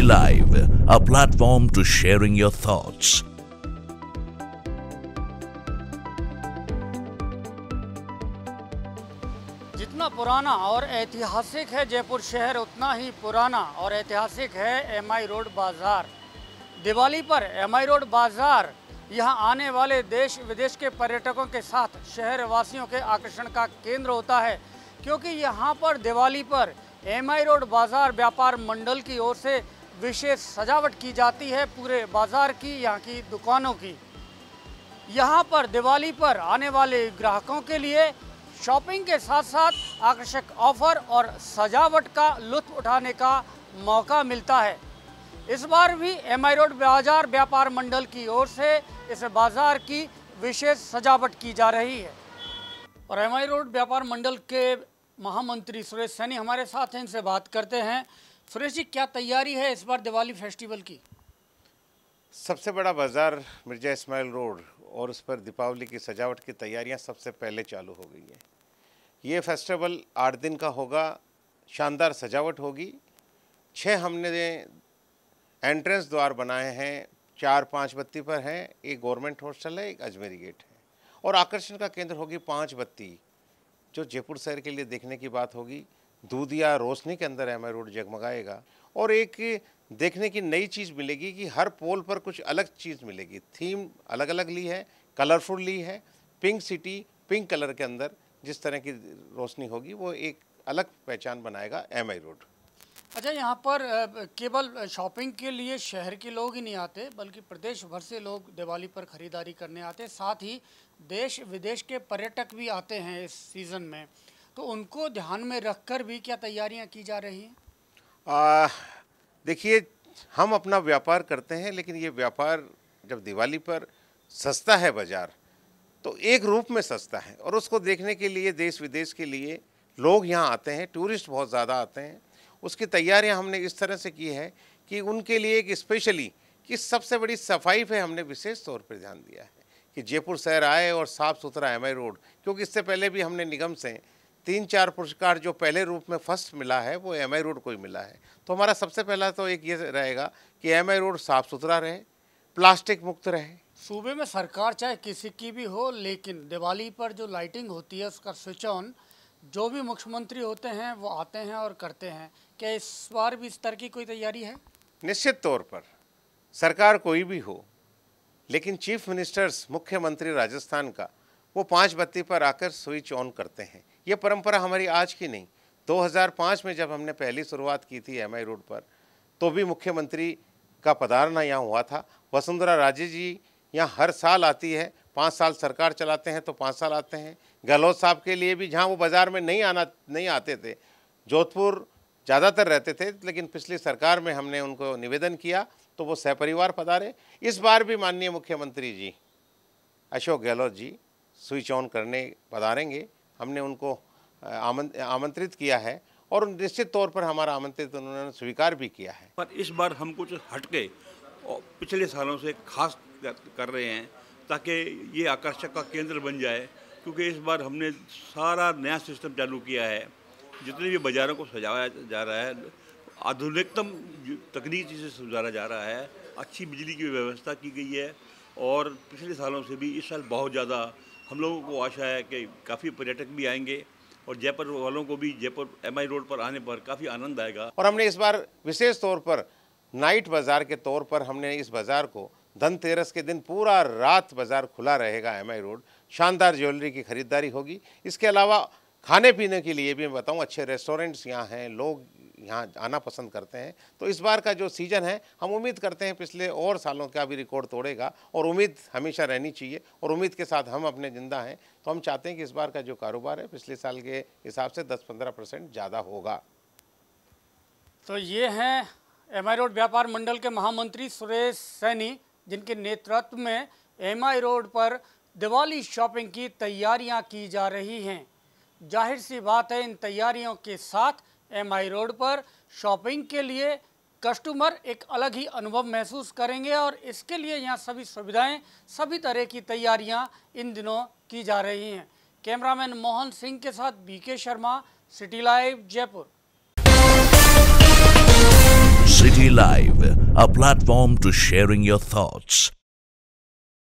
Daily Live, a platform to sharing your thoughts. जितना पुराना और ऐतिहासिक है जयपुर शहर उतना ही पुराना और ऐतिहासिक है एम आई रोड बाज़ार दिवाली पर एम आई रोड बाज़ार यहाँ आने वाले देश विदेश के पर्यटकों के साथ शहर वासियों के आकर्षण का केंद्र होता है क्योंकि यहाँ पर दिवाली पर एम आई रोड बाज़ार व्यापार मंडल की ओर से विशेष सजावट की जाती है पूरे बाज़ार की यहाँ की दुकानों की यहाँ पर दिवाली पर आने वाले ग्राहकों के लिए शॉपिंग के साथ साथ आकर्षक ऑफर और सजावट का लुत्फ उठाने का मौका मिलता है इस बार भी एम आई रोड बाजार व्यापार मंडल की ओर से इस बाज़ार की विशेष सजावट की जा रही है और एम आई रोड व्यापार मंडल के महामंत्री सुरेश सैनी हमारे साथ हैं इनसे बात करते हैं सुरेश जी क्या तैयारी है इस बार दिवाली फेस्टिवल की सबसे बड़ा बाज़ार मिर्जा इस्माइल रोड और उस पर दीपावली की सजावट की तैयारियां सबसे पहले चालू हो गई हैं ये फेस्टिवल आठ दिन का होगा शानदार सजावट होगी छः हमने एंट्रेंस द्वार बनाए हैं चार पाँच बत्ती पर हैं एक गवर्नमेंट हॉस्टल है एक अजमेरी गेट है और आकर्षण का केंद्र होगी पाँच बत्ती जो जयपुर शहर के लिए देखने की बात होगी दूध या रोशनी के अंदर एम रोड जगमगाएगा और एक देखने की नई चीज़ मिलेगी कि हर पोल पर कुछ अलग चीज़ मिलेगी थीम अलग अलग ली है कलरफुल ली है पिंक सिटी पिंक कलर के अंदर जिस तरह की रोशनी होगी वो एक अलग पहचान बनाएगा एम रोड अच्छा यहाँ पर केवल शॉपिंग के लिए शहर के लोग ही नहीं आते बल्कि प्रदेश भर से लोग दिवाली पर ख़रीदारी करने आते साथ ही देश विदेश के पर्यटक भी आते हैं इस सीज़न में तो उनको ध्यान में रखकर भी क्या तैयारियां की जा रही हैं देखिए हम अपना व्यापार करते हैं लेकिन ये व्यापार जब दिवाली पर सस्ता है बाज़ार तो एक रूप में सस्ता है और उसको देखने के लिए देश विदेश के लिए लोग यहाँ आते हैं टूरिस्ट बहुत ज़्यादा आते हैं उसकी तैयारियाँ हमने इस तरह से की है कि उनके लिए एक स्पेशली कि सबसे बड़ी सफाई पे हमने विशेष तौर पर ध्यान दिया है कि जयपुर शहर आए और साफ़ सुथरा एम आई रोड क्योंकि इससे पहले भी हमने निगम से तीन चार पुरस्कार जो पहले रूप में फर्स्ट मिला है वो एम आई रोड को ही मिला है तो हमारा सबसे पहला तो एक ये रहेगा कि एम आई रोड साफ़ सुथरा रहे प्लास्टिक मुक्त रहे सूबे में सरकार चाहे किसी की भी हो लेकिन दिवाली पर जो लाइटिंग होती है उसका स्विच ऑन जो भी मुख्यमंत्री होते हैं वो आते हैं और करते हैं क्या इस बार भी इस तरह की कोई तैयारी है निश्चित तौर पर सरकार कोई भी हो लेकिन चीफ मिनिस्टर्स मुख्यमंत्री राजस्थान का वो पाँच बत्ती पर आकर स्विच ऑन करते हैं ये परंपरा हमारी आज की नहीं 2005 में जब हमने पहली शुरुआत की थी एम रोड पर तो भी मुख्यमंत्री का पधारना यहाँ हुआ था वसुंधरा राजे जी यहाँ हर साल आती है पाँच साल सरकार चलाते हैं तो पाँच साल आते हैं गहलोत साहब के लिए भी जहाँ वो बाज़ार में नहीं आना नहीं आते थे जोधपुर ज़्यादातर रहते थे लेकिन पिछली सरकार में हमने उनको निवेदन किया तो वो सहपरिवार पधारे इस बार भी माननीय मुख्यमंत्री जी अशोक गहलोत जी स्विच ऑन करने पधारेंगे हमने उनको आमंत्रित किया है और निश्चित तौर पर हमारा आमंत्रित उन्होंने स्वीकार भी किया है पर इस बार हम कुछ हटके पिछले सालों से खास कर रहे हैं ताकि ये आकर्षक का केंद्र बन जाए क्योंकि इस बार हमने सारा नया सिस्टम चालू किया है जितने भी बाज़ारों को सजाया जा रहा है आधुनिकतम तकनीक से सुधारा जा रहा है अच्छी बिजली की व्यवस्था की गई है और पिछले सालों से भी इस साल बहुत ज़्यादा हम लोगों को आशा है कि काफ़ी पर्यटक भी आएंगे और जयपुर वालों को भी जयपुर एमआई रोड पर आने पर काफ़ी आनंद आएगा और हमने इस बार विशेष तौर पर नाइट बाज़ार के तौर पर हमने इस बाज़ार को धनतेरस के दिन पूरा रात बाज़ार खुला रहेगा एमआई रोड शानदार ज्वेलरी की ख़रीदारी होगी इसके अलावा खाने पीने के लिए भी मैं बताऊँ अच्छे रेस्टोरेंट्स यहाँ हैं लोग यहाँ आना पसंद करते हैं तो इस बार का जो सीज़न है हम उम्मीद करते हैं पिछले और सालों का भी रिकॉर्ड तोड़ेगा और उम्मीद हमेशा रहनी चाहिए और उम्मीद के साथ हम अपने ज़िंदा हैं तो हम चाहते हैं कि इस बार का जो कारोबार है पिछले साल के हिसाब से 10-15 परसेंट ज़्यादा होगा तो ये हैं एम रोड व्यापार मंडल के महामंत्री सुरेश सैनी जिनके नेतृत्व में एम रोड पर दिवाली शॉपिंग की तैयारियाँ की जा रही हैं जाहिर सी बात है इन तैयारियों के साथ एम आई रोड पर शॉपिंग के लिए कस्टमर एक अलग ही अनुभव महसूस करेंगे और इसके लिए यहाँ सभी सुविधाएं सभी तरह की तैयारियां इन दिनों की जा रही हैं कैमरामैन मोहन सिंह के साथ BK Sharma City Live Jaipur City Live, a platform to sharing your thoughts.